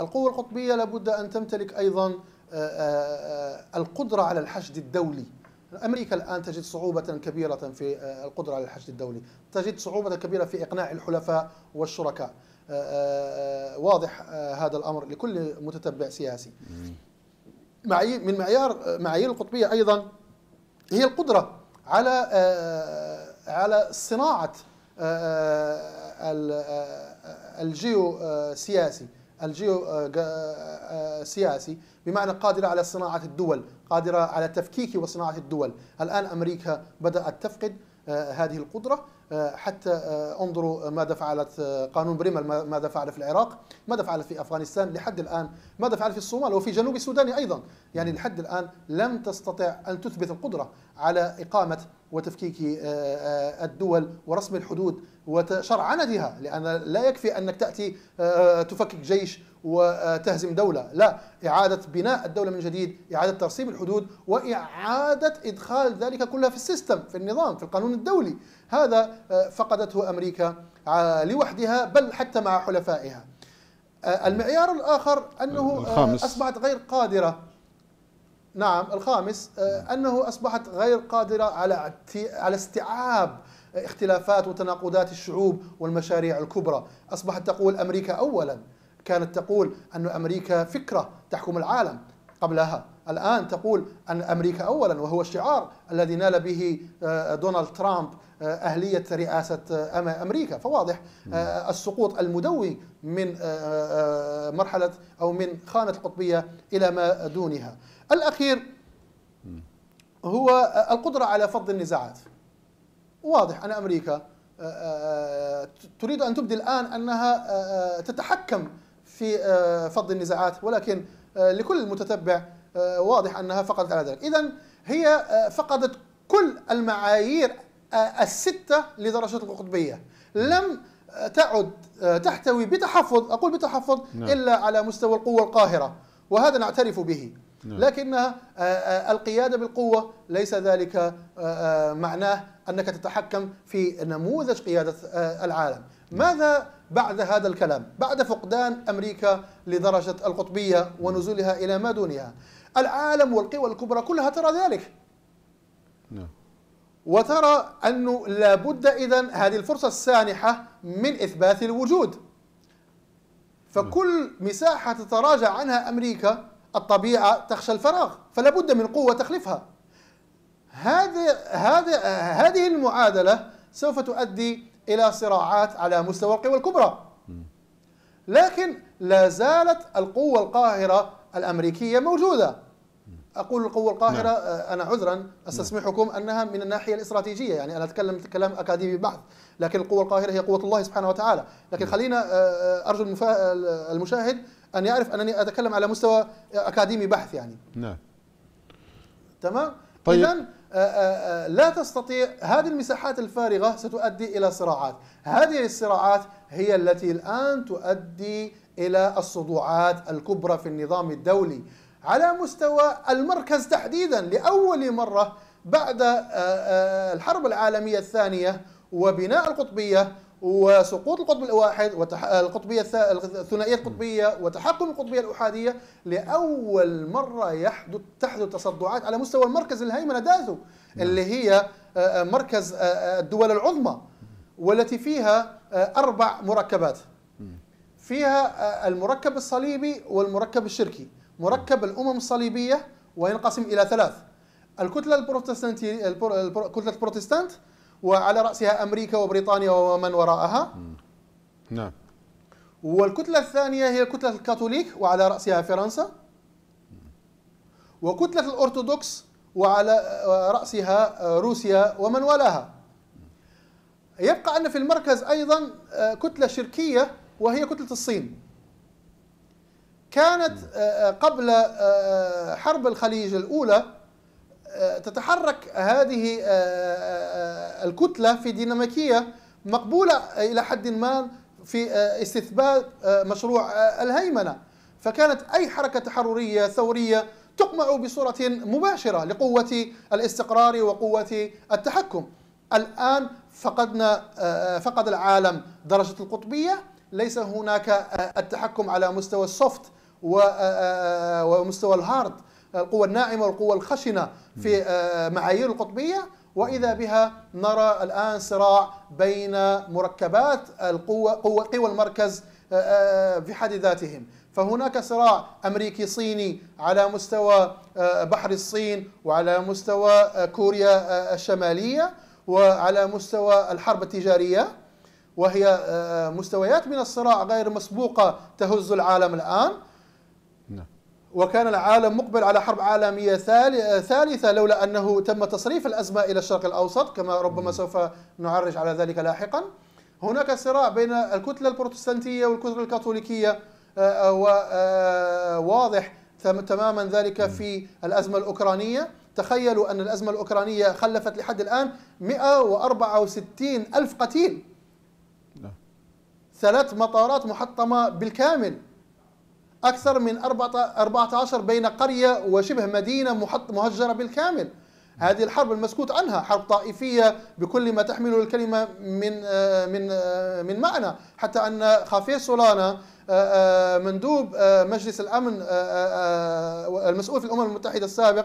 القوة القطبية لابد أن تمتلك أيضا آه، آه، آه، القدرة على الحشد الدولي أمريكا الآن تجد صعوبة كبيرة في القدرة على الحشد الدولي تجد صعوبة كبيرة في إقناع الحلفاء والشركاء واضح هذا الأمر لكل متتبع سياسي من معيار معايير القطبية أيضا هي القدرة على على صناعة الجيو سياسي الجيو آه، آه، آه، سياسي بمعنى قادرة على صناعة الدول قادرة على تفكيك وصناعة الدول الآن أمريكا بدأت تفقد هذه القدرة حتى انظروا ماذا فعلت قانون بريمر ماذا فعل في العراق ماذا فعلت في أفغانستان لحد الآن ماذا فعل في الصومال وفي جنوب السودان أيضا يعني لحد الآن لم تستطع أن تثبت القدرة على إقامة وتفكيك آه، آه، الدول ورسم الحدود وشرعنتها لأن لا يكفي أنك تأتي آه، تفكك جيش وتهزم دولة لا إعادة بناء الدولة من جديد إعادة ترسيم الحدود وإعادة إدخال ذلك كلها في السيستم في النظام في القانون الدولي هذا فقدته أمريكا لوحدها بل حتى مع حلفائها المعيار الآخر أنه الخامس. أصبحت غير قادرة نعم الخامس آه، نعم. أنه أصبحت غير قادرة على على استيعاب اختلافات وتناقضات الشعوب والمشاريع الكبرى أصبحت تقول أمريكا أولا كانت تقول أن أمريكا فكرة تحكم العالم قبلها الآن تقول أن أمريكا أولا وهو الشعار الذي نال به آه، دونالد ترامب آه، أهلية رئاسة آه، أمريكا فواضح السقوط المدوي من مرحلة أو من خانة القطبية إلى ما دونها الأخير هو القدرة على فض النزاعات واضح أن أمريكا تريد أن تبدي الآن أنها تتحكم في فض النزاعات ولكن لكل متتبع آه، واضح انها فقدت على ذلك اذا هي آه، فقدت كل المعايير آه، السته لدرجه القطبيه لم تعد تحتوي بتحفظ اقول بتحفظ نعم. الا على مستوى القوه القاهره وهذا نعترف به نعم. لكن القياده بالقوه ليس ذلك معناه انك تتحكم في نموذج قياده العالم نعم. ماذا بعد هذا الكلام بعد فقدان امريكا لدرجه القطبيه ونزولها الى ما دونها العالم والقوى الكبرى كلها ترى ذلك نعم وترى أنه لابد إذا هذه الفرصة السانحة من إثبات الوجود فكل نعم. مساحة تتراجع عنها أمريكا الطبيعة تخشى الفراغ فلا بد من قوة تخلفها هذه المعادلة سوف تؤدي إلى صراعات على مستوى القوى الكبرى نعم. لكن لا زالت القوة القاهرة الأمريكية موجودة أقول القوة القاهرة نعم. آه، أنا عذرا نعم. أستسمحكم أنها من الناحية الاستراتيجية يعني أنا أتكلم كلام أكاديمي بحت لكن القوة القاهرة هي قوة الله سبحانه وتعالى لكن نعم. خلينا آه، آه، أرجو المشاهد أن يعرف أنني أتكلم على مستوى أكاديمي بحث يعني نعم تمام طيب. إذا لا تستطيع هذه المساحات الفارغة ستؤدي إلى صراعات هذه الصراعات هي التي الآن تؤدي إلى الصدوعات الكبرى في النظام الدولي على مستوى المركز تحديدا لأول مرة بعد آه، آه، الحرب العالمية الثانية وبناء القطبية وسقوط القطب الواحد والقطبية آه، الثنائية القطبية وتحكم القطبية الأحادية لأول مرة يحدث تحدث تصدعات على مستوى المركز الهيمنة داثو نعم. اللي هي مركز الدول العظمى والتي فيها أربع مركبات فيها آه، المركب الصليبي والمركب الشركي مركب الامم الصليبيه وينقسم الى ثلاث الكتله البروتستانتيه كتله البروتستانت وعلى راسها امريكا وبريطانيا ومن وراءها نعم والكتله الثانيه هي كتله الكاثوليك وعلى راسها فرنسا وكتله الارثوذكس وعلى آه، راسها آه، روسيا ومن والاها يبقى ان في المركز ايضا كتله شركيه وهي كتلة الصين كانت آه، آه، قبل آه، حرب الخليج الأولى تتحرك هذه الكتلة في ديناميكية مقبولة إلى حد ما في استثبات مشروع الهيمنة فكانت أي حركة تحررية ثورية تقمع بصورة مباشرة لقوة الاستقرار وقوة التحكم الآن فقدنا فقد العالم درجة القطبية ليس هناك آه، التحكم على مستوى السوفت آه، آه، ومستوى الهارد القوى الناعمه والقوى الخشنه في معايير القطبيه واذا بها نرى الان صراع بين مركبات القوى قوى المركز في حد ذاتهم فهناك صراع امريكي صيني على مستوى بحر الصين وعلى مستوى كوريا الشماليه وعلى مستوى الحرب التجاريه وهي آه، مستويات من الصراع غير مسبوقة تهز العالم الآن نعم. وكان العالم مقبل على حرب عالمية آه، ثالثة لولا أنه تم تصريف الأزمة إلى الشرق الأوسط كما ربما سوف نعرج على ذلك لاحقا هناك صراع بين الكتلة البروتستانتية والكتلة الكاثوليكية آه، وواضح تماما ذلك في الأزمة الأوكرانية تخيلوا أن الأزمة الأوكرانية خلفت لحد الآن 164 ألف قتيل ثلاث مطارات محطمة بالكامل أكثر من 14 بين قرية وشبه مدينة محط مهجرة بالكامل هذه الحرب المسكوت عنها حرب طائفية بكل ما تحمله الكلمة من آه، من آه، من معنى حتى أن خافيه سولانا آه، مندوب مجلس الأمن المسؤول في الأمم المتحدة السابق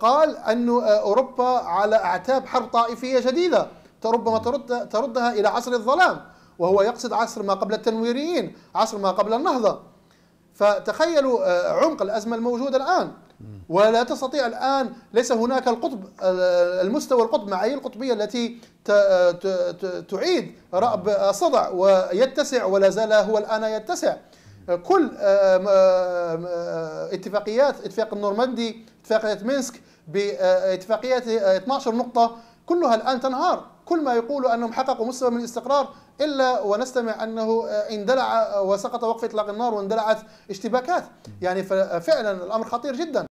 قال أن أوروبا على أعتاب حرب طائفية جديدة ربما ترد تردها إلى عصر الظلام وهو يقصد عصر ما قبل التنويريين عصر ما قبل النهضة فتخيلوا آه، عمق الأزمة الموجودة الآن ولا تستطيع الآن ليس هناك القطب المستوى القطب معايير القطبية التي تعيد رأب الصدع ويتسع ولا زال هو الآن يتسع كل آه، آه، اتفاقيات اتفاق النورماندي اتفاقية مينسك باتفاقيات 12 نقطة كلها الآن تنهار كل ما يقول أنهم حققوا مستوى من الاستقرار إلا ونستمع أنه اندلع وسقط وقف إطلاق النار واندلعت اشتباكات يعني فعلا الأمر خطير جدا